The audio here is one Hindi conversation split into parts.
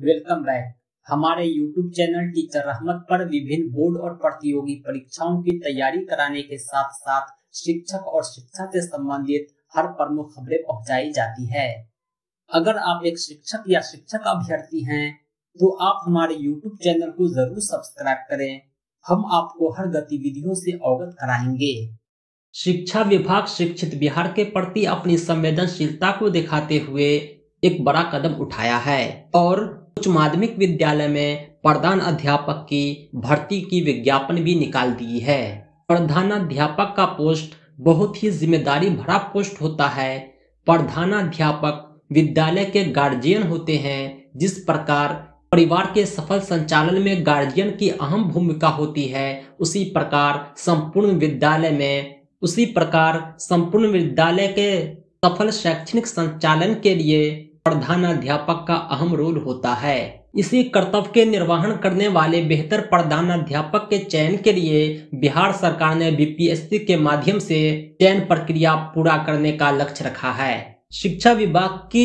वेलकम बैक हमारे यूट्यूब चैनल टीचर रहमत पर विभिन्न बोर्ड और प्रतियोगी परीक्षाओं की तैयारी कराने के साथ साथ शिक्षक और शिक्षा से संबंधित हर प्रमुख खबरें पहुंचाई जाती है अगर आप एक शिक्षक या शिक्षक अभ्यर्थी हैं तो आप हमारे यूट्यूब चैनल को जरूर सब्सक्राइब करें हम आपको हर गतिविधियों से अवगत कराएंगे शिक्षा विभाग शिक्षित बिहार के प्रति अपनी संवेदनशीलता को दिखाते हुए एक बड़ा कदम उठाया है और उच्च माध्यमिक विद्यालय में प्रधान अध्यापक की भर्ती की विज्ञापन भी निकाल दी है प्रधानाध्यापक का पोस्ट बहुत ही जिम्मेदारी भरा पोस्ट होता है प्रधानाध्यापक विद्यालय के गार्जियन होते हैं जिस प्रकार परिवार के सफल संचालन में गार्जियन की अहम भूमिका होती है उसी प्रकार संपूर्ण विद्यालय में उसी प्रकार संपूर्ण विद्यालय के सफल शैक्षणिक संचालन के लिए प्रधानाध्यापक का अहम रोल होता है इसी कर्तव्य के निर्वहन करने वाले बेहतर प्रधानाध्यापक के चयन के लिए बिहार सरकार ने बीपीएससी के माध्यम से चयन प्रक्रिया पूरा करने का लक्ष्य रखा है शिक्षा विभाग की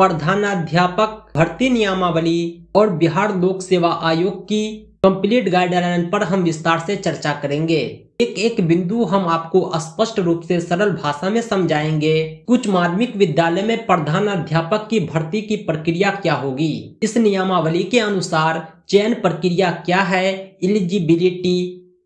प्रधानाध्यापक भर्ती नियमावली और बिहार लोक सेवा आयोग की कंप्लीट गाइडलाइन पर हम विस्तार से चर्चा करेंगे एक एक बिंदु हम आपको स्पष्ट रूप से सरल भाषा में समझाएंगे कुछ माध्यमिक विद्यालय में प्रधान अध्यापक की भर्ती की प्रक्रिया क्या होगी इस नियमावली के अनुसार चयन प्रक्रिया क्या है एलिजिबिलिटी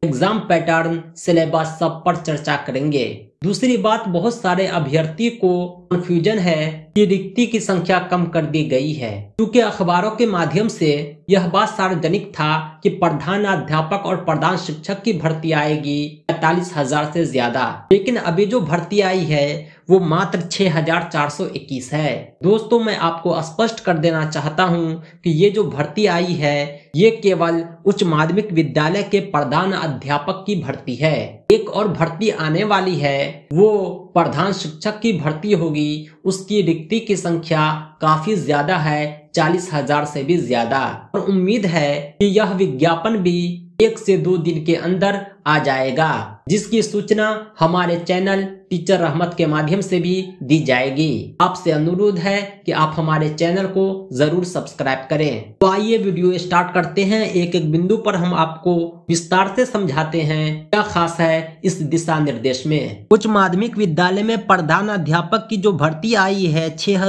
एग्जाम पैटर्न सिलेबस सब पर चर्चा करेंगे दूसरी बात बहुत सारे अभ्यर्थी को कंफ्यूजन है कि रिक्ति की संख्या कम कर दी गई है क्योंकि अखबारों के माध्यम से यह बात सार्वजनिक था कि अध्यापक और प्रधान शिक्षक की भर्ती आएगी पैतालीस हजार से ज्यादा लेकिन अभी जो भर्ती आई है वो मात्र 6,421 है दोस्तों मैं आपको स्पष्ट कर देना चाहता हूँ कि ये जो भर्ती आई है ये केवल उच्च माध्यमिक विद्यालय के प्रधान अध्यापक की भर्ती है एक और भर्ती आने वाली है वो प्रधान शिक्षक की भर्ती होगी उसकी रिक्ति की संख्या काफी ज्यादा है चालीस हजार से भी ज्यादा और उम्मीद है कि यह विज्ञापन भी एक से दो दिन के अंदर आ जाएगा जिसकी सूचना हमारे चैनल टीचर रहमत के माध्यम से भी दी जाएगी आपसे अनुरोध है कि आप हमारे चैनल को जरूर सब्सक्राइब करें तो आइए वीडियो स्टार्ट करते हैं एक एक बिंदु पर हम आपको विस्तार से समझाते हैं क्या खास है इस दिशा निर्देश में उच्च माध्यमिक विद्यालय में प्रधान अध्यापक की जो भर्ती आई है छह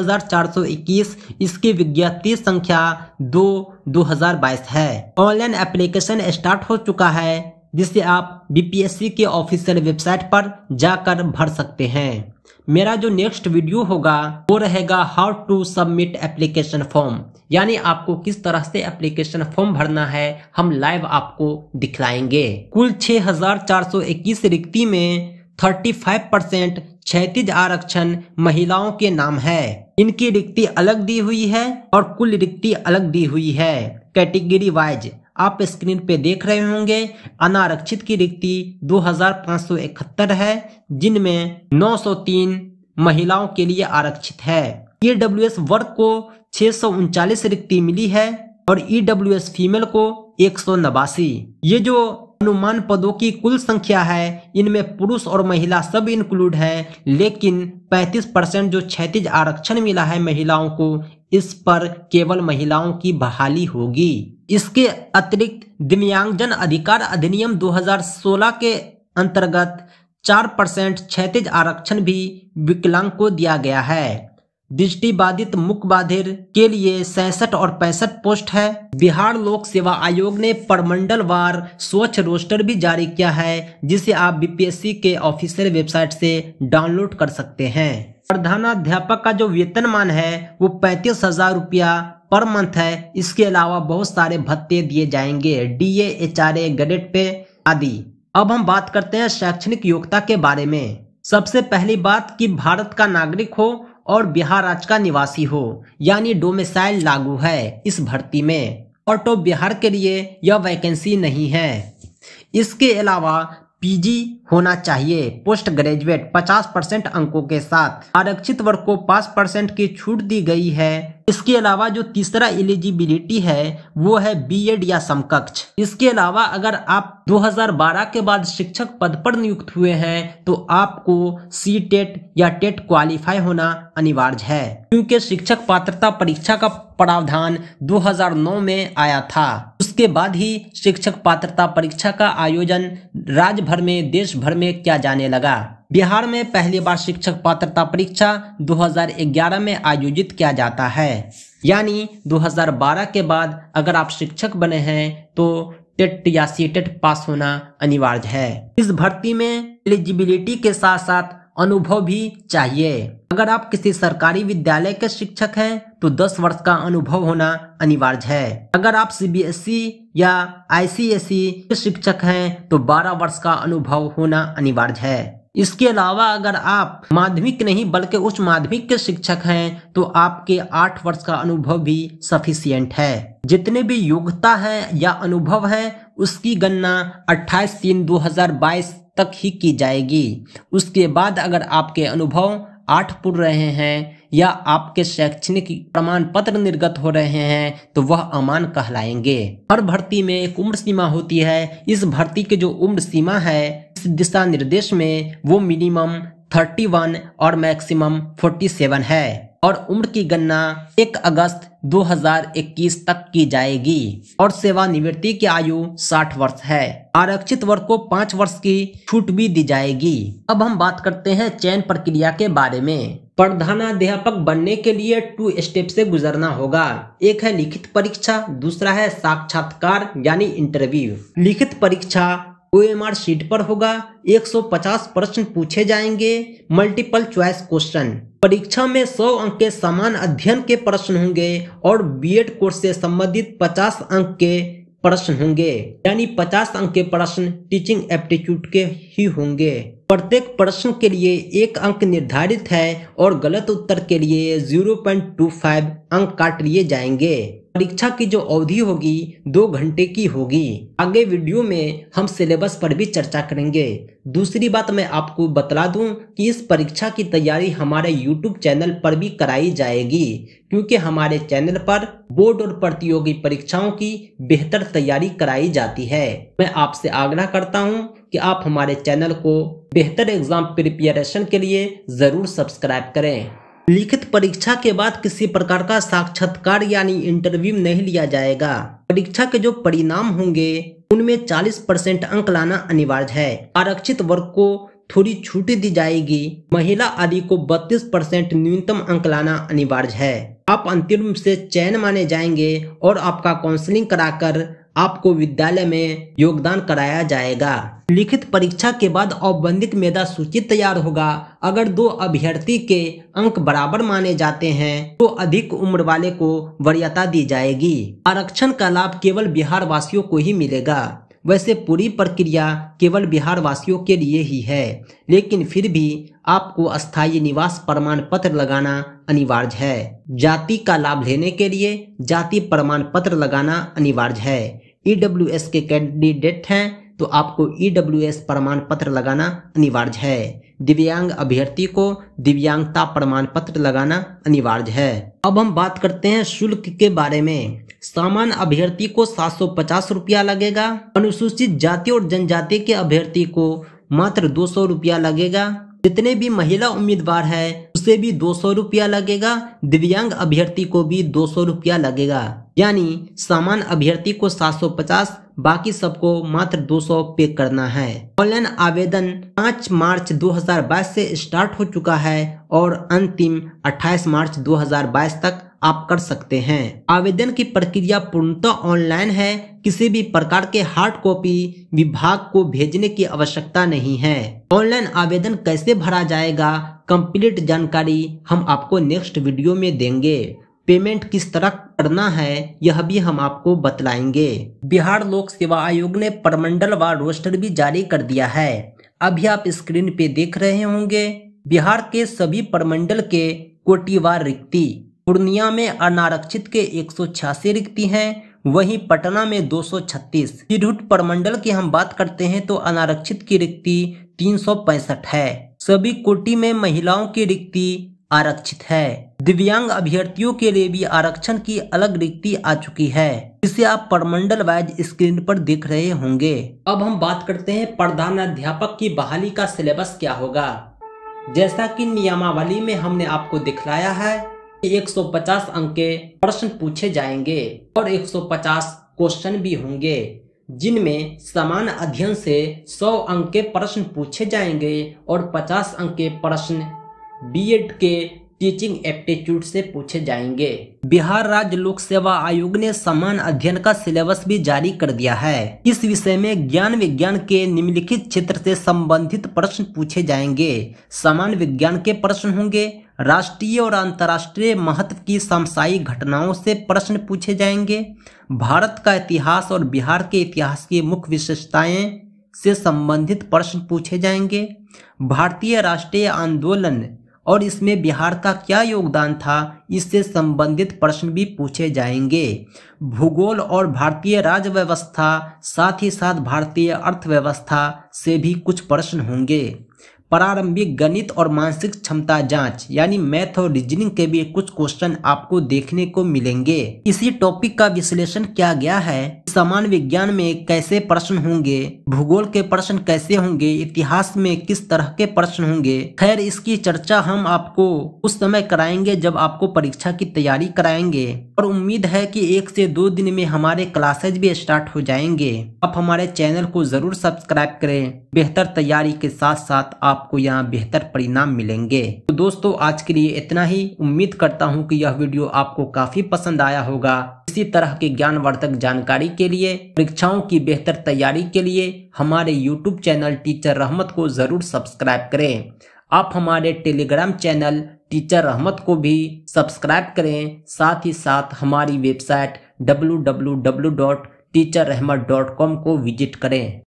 इसकी विज्ञप्ति संख्या दो दो है ऑनलाइन एप्लीकेशन स्टार्ट हो चुका है जिसे आप बीपीएससी के ऑफिशियल वेबसाइट पर जाकर भर सकते हैं मेरा जो नेक्स्ट वीडियो होगा वो रहेगा how to submit application form यानी आपको किस तरह से एप्लीकेशन फॉर्म भरना है हम लाइव आपको दिखलाएंगे कुल 6,421 रिक्ति में 35 परसेंट क्षेत्र आरक्षण महिलाओं के नाम है इनकी रिक्ति अलग दी हुई है और कुल रिक्ति अलग दी हुई है कैटेगरी वाइज आप स्क्रीन पे देख रहे होंगे अनारक्षित की रिक्ति दो है जिनमें 903 महिलाओं के लिए आरक्षित है ई e एस वर्ग को छह रिक्ति मिली है और ई डब्ल्यू एस फीमेल को एक ये जो अनुमान पदों की कुल संख्या है इनमें पुरुष और महिला सब इंक्लूड है लेकिन 35 परसेंट जो क्षेत्र आरक्षण मिला है महिलाओं को इस पर केवल महिलाओं की बहाली होगी इसके अतिरिक्त दिव्यांगजन अधिकार अधिनियम 2016 के अंतर्गत चार परसेंट क्षैतिज आरक्षण भी विकलांग को दिया गया है दृष्टिबाधित मुख बाधिर के लिए सैसठ और पैंसठ पोस्ट है बिहार लोक सेवा आयोग ने परमंडल वार स्वच्छ रोस्टर भी जारी किया है जिसे आप बीपीएससी के ऑफिसियल वेबसाइट से डाउनलोड कर सकते हैं प्रधानाध्यापक का जो वेतनमान है वो पैंतीस हजार रुपया पर मंथ है इसके अलावा बहुत सारे भत्ते दिए जाएंगे D H R A grade pay आदि अब हम बात करते हैं शैक्षणिक योग्यता के बारे में सबसे पहली बात कि भारत का नागरिक हो और बिहार राज्य का निवासी हो यानी डोमिसाइल लागू है इस भर्ती में और तो बिहार के लिए यह वैकेंसी नहीं है इसके अलावा पीजी होना चाहिए पोस्ट ग्रेजुएट 50 परसेंट अंकों के साथ आरक्षित वर्ग को 5 परसेंट की छूट दी गई है इसके अलावा जो तीसरा एलिजिबिलिटी है वो है बीएड या समकक्ष इसके अलावा अगर आप 2012 के बाद शिक्षक पद पर नियुक्त हुए हैं तो आपको सी टेट या टेट क्वालिफाई होना अनिवार्य है क्योंकि शिक्षक पात्रता परीक्षा का प्रावधान 2009 में आया था उसके बाद ही शिक्षक पात्रता परीक्षा का आयोजन राज्य भर में देश भर में किया जाने लगा बिहार में पहली बार शिक्षक पात्रता परीक्षा 2011 में आयोजित किया जाता है यानी 2012 के बाद अगर आप शिक्षक बने हैं तो टेट या सी टेट पास होना अनिवार्य है इस भर्ती में एलिजिबिलिटी के साथ साथ अनुभव भी चाहिए अगर आप किसी सरकारी विद्यालय के शिक्षक हैं तो 10 वर्ष का अनुभव होना अनिवार्य है अगर आप सीबीएसई e या आईसीएसई e के शिक्षक हैं तो 12 वर्ष का अनुभव होना अनिवार्य है इसके अलावा अगर आप माध्यमिक नहीं बल्कि उच्च माध्यमिक के शिक्षक हैं तो आपके आठ वर्ष का अनुभव भी सफिशियंट है जितने भी योग्यता है या अनुभव है उसकी गणना 28 तीन 2022 तक ही की जाएगी उसके बाद अगर आपके अनुभव आठ पुर रहे हैं या आपके शैक्षणिक प्रमाण पत्र निर्गत हो रहे हैं तो वह अमान कहलाएंगे हर भर्ती में एक उम्र सीमा होती है इस भर्ती की जो उम्र सीमा है इस दिशा निर्देश में वो मिनिमम 31 और मैक्सिमम 47 है और उम्र की गणना 1 अगस्त 2021 तक की जाएगी और सेवानिवृत्ति की आयु 60 वर्ष है आरक्षित वर्ग को पाँच वर्ष की छूट भी दी जाएगी अब हम बात करते हैं चयन प्रक्रिया के बारे में प्रधानाध्यापक बनने के लिए टू स्टेप से गुजरना होगा एक है लिखित परीक्षा दूसरा है साक्षात्कार यानी इंटरव्यू लिखित परीक्षा ओ शीट पर होगा 150 प्रश्न पूछे जाएंगे मल्टीपल चॉइस क्वेश्चन परीक्षा में 100 अंक के समान अध्ययन के प्रश्न होंगे और बीएड कोर्स से संबंधित 50 अंक के प्रश्न होंगे यानी 50 अंक के प्रश्न टीचिंग एप्टीट्यूड के ही होंगे प्रत्येक प्रश्न के लिए एक अंक निर्धारित है और गलत उत्तर के लिए 0.25 अंक काट लिए जाएंगे परीक्षा की जो अवधि होगी दो घंटे की होगी आगे वीडियो में हम सिलेबस पर भी चर्चा करेंगे दूसरी बात मैं आपको बतला दूं कि इस परीक्षा की तैयारी हमारे YouTube चैनल पर भी कराई जाएगी क्योंकि हमारे चैनल पर बोर्ड और प्रतियोगी परीक्षाओं की बेहतर तैयारी कराई जाती है मैं आपसे आग्रह करता हूँ कि आप हमारे चैनल को बेहतर एग्जाम प्रिपेरेशन के लिए ज़रूर सब्सक्राइब करें लिखित परीक्षा के बाद किसी प्रकार का साक्षात्कार यानी इंटरव्यू नहीं लिया जाएगा परीक्षा के जो परिणाम होंगे उनमें 40 परसेंट अंक लाना अनिवार्य है आरक्षित वर्ग को थोड़ी छूट दी जाएगी महिला आदि को 32 परसेंट न्यूनतम अंक लाना अनिवार्य है आप अंतिम से चयन माने जाएंगे और आपका काउंसलिंग कराकर आपको विद्यालय में योगदान कराया जाएगा लिखित परीक्षा के बाद औपबंधिक मेधा सूची तैयार होगा अगर दो अभ्यर्थी के अंक बराबर माने जाते हैं तो अधिक उम्र वाले को वरीयता दी जाएगी आरक्षण का लाभ केवल बिहार वासियों को ही मिलेगा वैसे पूरी प्रक्रिया केवल बिहार वासियों के लिए ही है लेकिन फिर भी आपको अस्थायी निवास प्रमाण पत्र लगाना अनिवार्य है जाति का लाभ लेने के लिए जाति प्रमाण पत्र लगाना अनिवार्य है ई e के कैंडिडेट हैं तो आपको ई e प्रमाण पत्र लगाना अनिवार्य है दिव्यांग अभ्यर्थी को दिव्यांगता प्रमाण पत्र लगाना अनिवार्य है अब हम बात करते हैं शुल्क के बारे में सामान्य अभ्यर्थी को सात सौ पचास रुपया लगेगा अनुसूचित जाति और जनजाति के अभ्यर्थी को मात्र दो सौ रुपया लगेगा जितने भी महिला उम्मीदवार है उसे भी दो सौ रुपया लगेगा दिव्यांग अभ्यर्थी को भी दो सौ रुपया लगेगा यानी सामान्य अभ्यर्थी को सात सौ पचास बाकी सबको मात्र दो सौ पे करना है ऑनलाइन आवेदन 5 मार्च 2022 से स्टार्ट हो चुका है और अंतिम 28 मार्च 2022 तक आप कर सकते हैं आवेदन की प्रक्रिया पूर्णतः ऑनलाइन है किसी भी प्रकार के हार्ड कॉपी विभाग को भेजने की आवश्यकता नहीं है ऑनलाइन आवेदन कैसे भरा जाएगा कंप्लीट जानकारी हम आपको नेक्स्ट वीडियो में देंगे पेमेंट किस तरह करना है यह भी हम आपको बतलाएंगे बिहार लोक सेवा आयोग ने परमंडल व रोस्टर भी जारी कर दिया है अभी आप स्क्रीन पे देख रहे होंगे बिहार के सभी प्रमंडल के कोटिवार रिक्ति पूर्णिया में अनारक्षित के एक सौ छियासी रिक्ति हैं वहीं पटना में 236 तिरहुट प्रमंडल की हम बात करते हैं तो अनारक्षित की रिक्ति तीन है सभी कोटी में महिलाओं की रिक्ति आरक्षित है दिव्यांग अभ्यर्थियों के लिए भी आरक्षण की अलग रिक्ति आ चुकी है इसे आप परमंडल वाइज स्क्रीन पर देख रहे होंगे अब हम बात करते हैं प्रधानाध्यापक की बहाली का सिलेबस क्या होगा जैसा कि नियमावली में हमने आपको दिखलाया है 150 अंक के प्रश्न पूछे जाएंगे और 150 क्वेश्चन भी होंगे जिनमें समान अध्ययन से 100 अंक के प्रश्न पूछे जाएंगे और 50 अंक के प्रश्न बीएड के टीचिंग एप्टीट्यूड से पूछे जाएंगे बिहार राज्य लोक सेवा आयोग ने समान अध्ययन का सिलेबस भी जारी कर दिया है इस विषय में ज्ञान विज्ञान के निम्नलिखित क्षेत्र से संबंधित प्रश्न पूछे जाएंगे समान विज्ञान के प्रश्न होंगे राष्ट्रीय और अंतर्राष्ट्रीय महत्व की समसायिक घटनाओं से प्रश्न पूछे जाएंगे भारत का इतिहास और बिहार के इतिहास की मुख्य विशेषताएं से संबंधित प्रश्न पूछे जाएंगे भारतीय राष्ट्रीय आंदोलन और इसमें बिहार का क्या योगदान था इससे संबंधित प्रश्न भी पूछे जाएंगे भूगोल और भारतीय राज्य व्यवस्था साथ ही साथ भारतीय अर्थव्यवस्था से भी कुछ प्रश्न होंगे प्रारंभिक गणित और मानसिक क्षमता जांच यानी मैथ और रीजनिंग के भी कुछ क्वेश्चन आपको देखने को मिलेंगे इसी टॉपिक का विश्लेषण किया गया है सामान्य विज्ञान में कैसे प्रश्न होंगे भूगोल के प्रश्न कैसे होंगे इतिहास में किस तरह के प्रश्न होंगे खैर इसकी चर्चा हम आपको उस समय कराएंगे जब आपको परीक्षा की तैयारी कराएंगे और उम्मीद है की एक से दो दिन में हमारे क्लासेज भी स्टार्ट हो जाएंगे आप हमारे चैनल को जरूर सब्सक्राइब करें बेहतर तैयारी के साथ साथ आप आपको यहाँ बेहतर परिणाम मिलेंगे तो दोस्तों आज के लिए इतना ही उम्मीद करता हूँ कि यह वीडियो आपको काफी पसंद आया होगा इसी तरह के ज्ञानवर्धक जानकारी के लिए परीक्षाओं की बेहतर तैयारी के लिए हमारे यूट्यूब चैनल टीचर रहमत को जरूर सब्सक्राइब करें आप हमारे टेलीग्राम चैनल टीचर रहमत को भी सब्सक्राइब करें साथ ही साथ हमारी website W W W dot teacher Rahmat dot com को विजिट करें